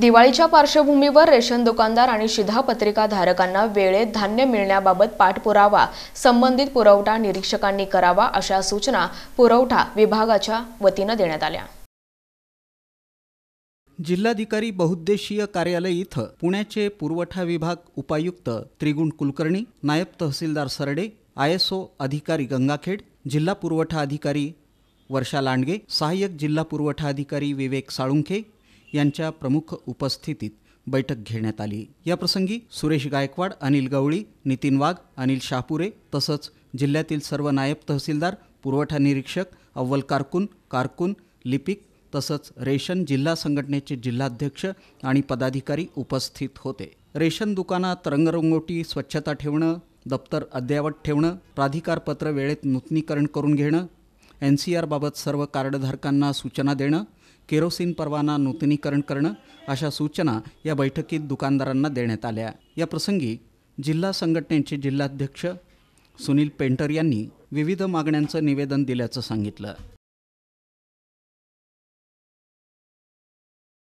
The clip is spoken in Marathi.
दिवाळीच्या पार्श्वभूमीवर रेशन दुकानदार आणि शिधापत्रिका धारकांना वेळेत धान्य मिळण्याबाबत पाठपुरावा संबंधित पुरवठा निरीक्षकांनी करावा अशा सूचना पुरवठा विभागाच्या वतीनं देण्यात आल्या जिल्हाधिकारी बहुद्देशीय कार्यालय इथं पुण्याचे पुरवठा विभाग उपायुक्त त्रिगुण कुलकर्णी नायब तहसीलदार सरडे आय एस ओ अधिकारी गंगाखेड जिल्हा पुरवठा अधिकारी वर्षा लांडगे सहाय्यक जिल्हा पुरवठा अधिकारी विवेक साळुंखे यांच्या प्रमुख उपस्थितीत बैठक घेण्यात आली याप्रसंगी सुरेश गायकवाड अनिल गवळी नितीन वाघ अनिल शाहपुरे तसंच जिल्ह्यातील सर्व नायब तहसीलदार पुरवठा निरीक्षक अव्वल कारकून कारकून लिपिक तसंच रेशन जिल्हा संघटनेचे जिल्हाध्यक्ष आणि पदाधिकारी उपस्थित होते रेशन दुकानात रंगरंगोटी स्वच्छता ठेवणं दप्तर अद्ययावत ठेवणं प्राधिकारपत्र वेळेत नूतनीकरण करून घेणं एन सी आरबाबत सर्व कार्डधारकांना सूचना देणं केरोसिन परवाना नूतनीकरण करणं अशा सूचना या बैठकीत दुकानदारांना देण्यात आल्या या प्रसंगी जिल्हा संघटनेचे जिल्हाध्यक्ष सुनील पेंटर यांनी विविध मागण्यांचं निवेदन दिल्याचं सांगितलं